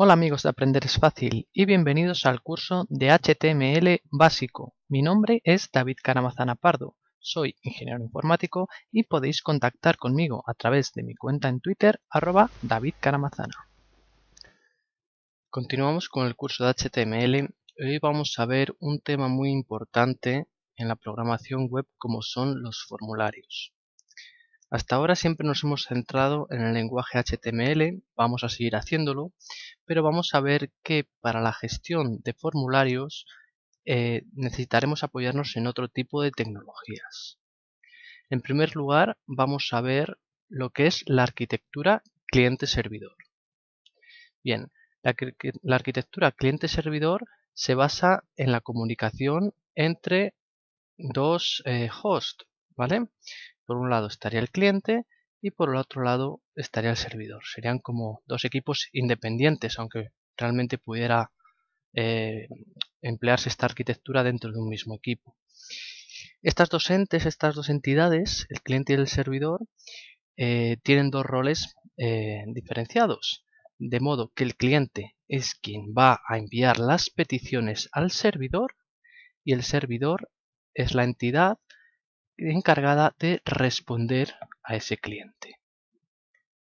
Hola amigos de Aprender es Fácil y bienvenidos al curso de HTML básico. Mi nombre es David Caramazana Pardo, soy ingeniero informático y podéis contactar conmigo a través de mi cuenta en Twitter arroba David Caramazana. Continuamos con el curso de HTML hoy vamos a ver un tema muy importante en la programación web como son los formularios. Hasta ahora siempre nos hemos centrado en el lenguaje HTML, vamos a seguir haciéndolo, pero vamos a ver que para la gestión de formularios eh, necesitaremos apoyarnos en otro tipo de tecnologías. En primer lugar, vamos a ver lo que es la arquitectura cliente-servidor. Bien, la, arquitectura cliente-servidor se basa en la comunicación entre dos eh, hosts, ¿vale? Por un lado estaría el cliente y por el otro lado estaría el servidor. Serían como dos equipos independientes, aunque realmente pudiera eh, emplearse esta arquitectura dentro de un mismo equipo. Estas dos entes, estas dos entidades, el cliente y el servidor, eh, tienen dos roles eh, diferenciados, de modo que el cliente es quien va a enviar las peticiones al servidor y el servidor es la entidad encargada de responder a ese cliente.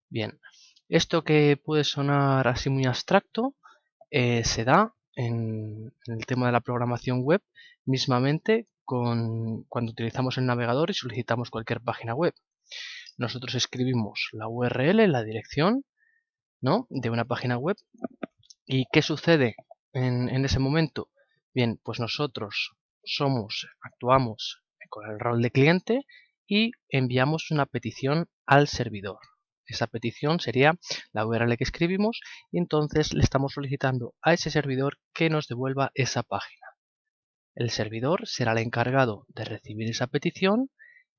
Bien, esto que puede sonar así muy abstracto eh, se da en, el tema de la programación web mismamente con, cuando utilizamos el navegador y solicitamos cualquier página web. Nosotros escribimos la URL, la dirección ¿no? de una página web. ¿Y qué sucede en, en ese momento? Bien, pues nosotros somos, actuamos con el rol de cliente y enviamos una petición al servidor. Esa petición sería la URL que escribimos y entonces le estamos solicitando a ese servidor que nos devuelva esa página. El servidor será el encargado de recibir esa petición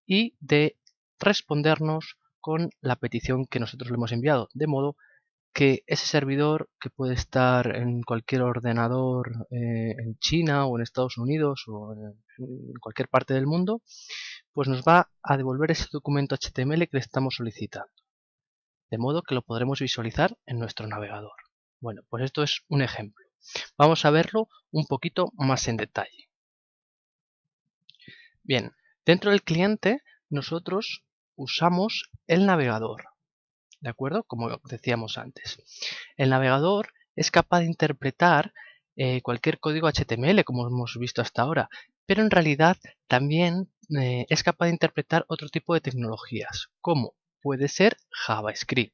y de respondernos con la petición que nosotros le hemos enviado, de modo que ese servidor que puede estar en cualquier ordenador eh, en China o en Estados Unidos o en, cualquier parte del mundo, pues nos va a devolver ese documento HTML que le estamos solicitando. De modo que lo podremos visualizar en nuestro navegador. Bueno, pues esto es un ejemplo. Vamos a verlo un poquito más en detalle. Bien, dentro del cliente nosotros usamos el navegador. ¿de acuerdo? Como decíamos antes. El navegador es capaz de interpretar eh, cualquier código HTML, como hemos visto hasta ahora, pero en realidad también eh, es capaz de interpretar otro tipo de tecnologías, como puede ser JavaScript.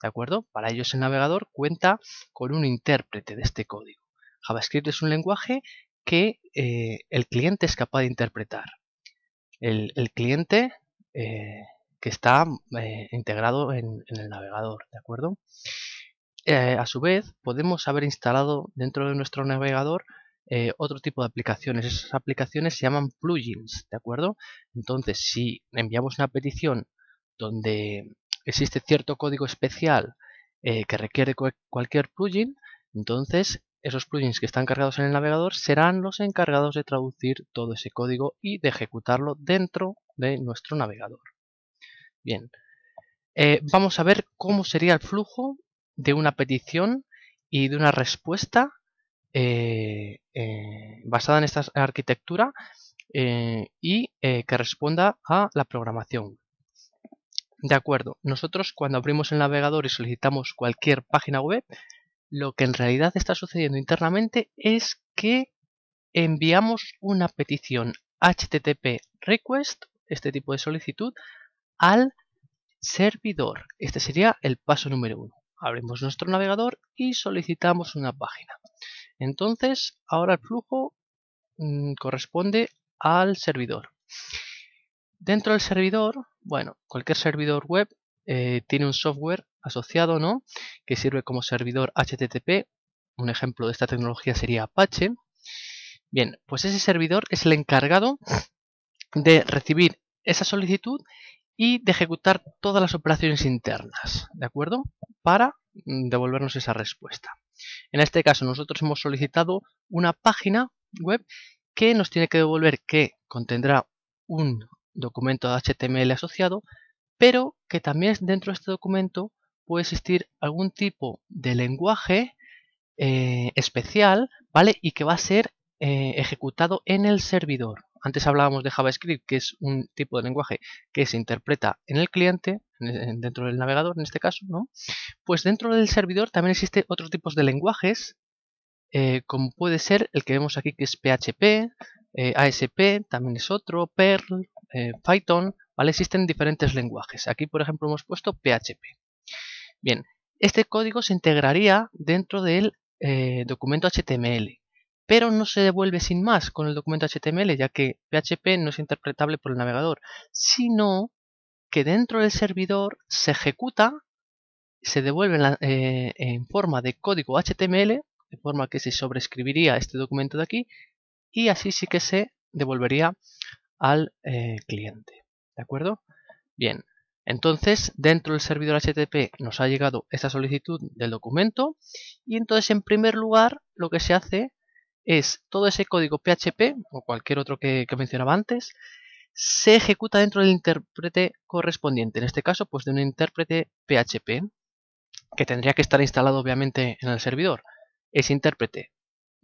¿De acuerdo? Para ellos el navegador cuenta con un intérprete de este código. JavaScript es un lenguaje que eh, el cliente es capaz de interpretar. El, cliente que está eh, integrado en, el navegador, ¿de acuerdo? Eh, a su vez, podemos haber instalado dentro de nuestro navegador eh, otro tipo de aplicaciones. Esas aplicaciones se llaman plugins, ¿de acuerdo? Entonces, si enviamos una petición donde existe cierto código especial que requiere cualquier plugin, entonces esos plugins que están cargados en el navegador serán los encargados de traducir todo ese código y de ejecutarlo dentro de nuestro navegador. Bien. Eh, vamos a ver cómo sería el flujo de una petición y de una respuesta eh, eh, basada en esta arquitectura y que responda a la programación. De acuerdo, nosotros cuando abrimos el navegador y solicitamos cualquier página web, lo que en realidad está sucediendo internamente es que enviamos una petición HTTP request, este tipo de solicitud, al servidor. Este sería el paso número uno. Abrimos nuestro navegador y solicitamos una página. Entonces, ahora el flujo mm, corresponde al servidor. Dentro del servidor, bueno, cualquier servidor web eh, tiene un software asociado, ¿no? Que sirve como servidor HTTP. Un ejemplo de esta tecnología sería Apache. Bien, pues ese servidor es el encargado de recibir esa solicitud y de ejecutar todas las operaciones internas, ¿de acuerdo? Para mm, devolvernos esa respuesta. En este caso nosotros hemos solicitado una página web que nos tiene que devolver que contendrá un documento de HTML asociado, pero que también dentro de este documento puede existir algún tipo de lenguaje eh, especial, ¿vale? Y que va a ser eh, ejecutado en el servidor, antes hablábamos de JavaScript, que es un tipo de lenguaje que se interpreta en el cliente, e, dentro del navegador en este caso, ¿no? Pues dentro del servidor también existe otros tipos de lenguajes, eh, como puede ser el que vemos aquí que es PHP, ASP, eh, también es otro, Perl, eh, Python, ¿vale? Existen diferentes lenguajes. Aquí, por ejemplo, hemos puesto PHP. Bien, este código se integraría dentro del documento HTML, pero no se devuelve sin más con el documento HTML, ya que PHP no es interpretable por el navegador, sino que dentro del servidor se ejecuta, se devuelve eh, en, forma de código HTML, de forma que se sobrescribiría este documento de aquí, y así sí que se devolvería al eh, cliente. ¿De acuerdo? Bien, entonces, dentro del servidor HTTP nos ha llegado esta solicitud del documento y entonces en primer lugar lo que se hace es todo ese código PHP o cualquier otro que, mencionaba antes, se ejecuta dentro del intérprete correspondiente, en este caso pues de un intérprete PHP, que tendría que estar instalado obviamente en el servidor. Ese intérprete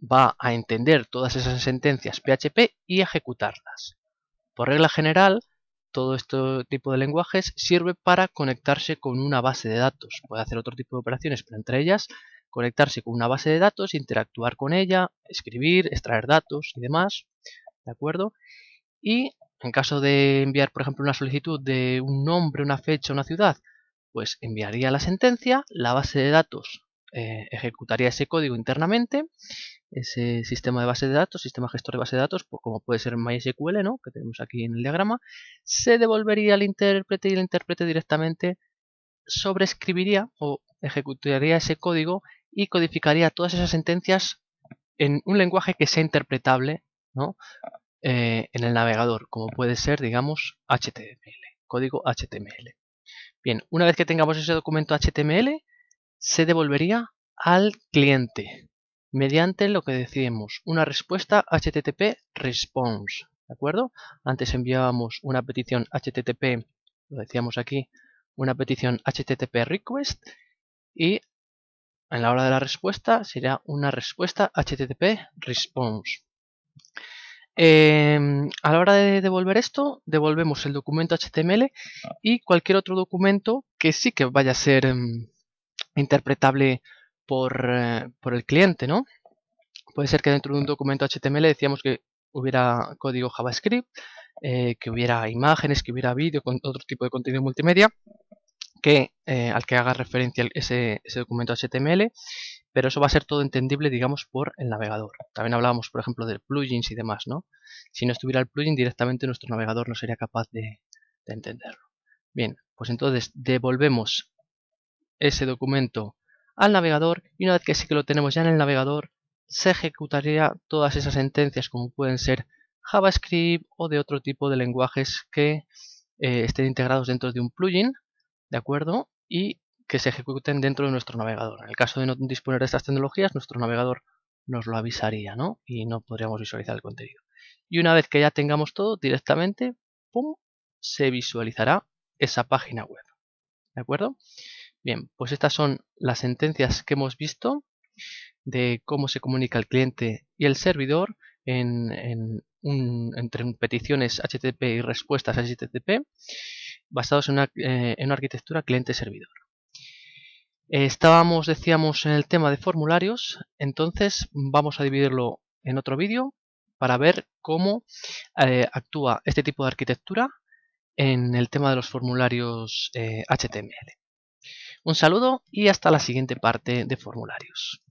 va a entender todas esas sentencias PHP y ejecutarlas. Por regla general, todo este tipo de lenguajes sirve para conectarse con una base de datos. Puede hacer otro tipo de operaciones, pero entre ellas conectarse con una base de datos, interactuar con ella, escribir, extraer datos y demás, ¿de acuerdo? Y en caso de enviar, por ejemplo, una solicitud de un nombre, una fecha, una ciudad, pues enviaría la sentencia, la base de datos eh, ejecutaría ese código internamente, ese sistema de base de datos, sistema gestor de base de datos, pues como puede ser MySQL, ¿no? que tenemos aquí en el diagrama, se devolvería al intérprete y el intérprete directamente sobreescribiría o ejecutaría ese código y codificaría todas esas sentencias en un lenguaje que sea interpretable eh, en el navegador, como puede ser, digamos, HTML, código HTML. Bien, una vez que tengamos ese documento HTML, se devolvería al cliente mediante lo que decimos: una respuesta HTTP response, ¿de acuerdo? Antes enviábamos una petición HTTP, lo decíamos aquí, una petición HTTP request y en la hora de la respuesta sería una respuesta HTTP response. Em, a la hora de devolver esto, devolvemos el documento HTML y cualquier otro documento que sí que vaya a ser em, interpretable por, eh, por, el cliente, ¿no? Puede ser que dentro de un documento HTML decíamos que hubiera código JavaScript, eh, que hubiera imágenes, que hubiera vídeo, con otro tipo de contenido multimedia, que, eh, al que haga referencia ese, documento HTML, pero eso va a ser todo entendible, digamos, por el navegador. También hablábamos, por ejemplo, de plugins y demás, ¿no? Si no estuviera el plugin, directamente nuestro navegador no sería capaz de, entenderlo. Bien, pues entonces devolvemos ese documento al navegador y una vez que sí que lo tenemos ya en el navegador, se ejecutaría todas esas sentencias como pueden ser JavaScript o de otro tipo de lenguajes que eh, estén integrados dentro de un plugin ¿de acuerdo? Y que se ejecuten dentro de nuestro navegador. En el caso de no disponer de estas tecnologías, nuestro navegador nos lo avisaría, ¿no? Y no podríamos visualizar el contenido. Y una vez que ya tengamos todo, directamente, ¡pum!, se visualizará esa página web. ¿De acuerdo? Bien, pues estas son las sentencias que hemos visto de cómo se comunica el cliente y el servidor en, entre peticiones HTTP y respuestas HTTP basados eh, en una, arquitectura cliente-servidor. estábamos, decíamos, en el tema de formularios, entonces vamos a dividirlo en otro vídeo para ver cómo eh, actúa este tipo de arquitectura en el tema de los formularios HTML. Eh, Un saludo y hasta la siguiente parte de formularios.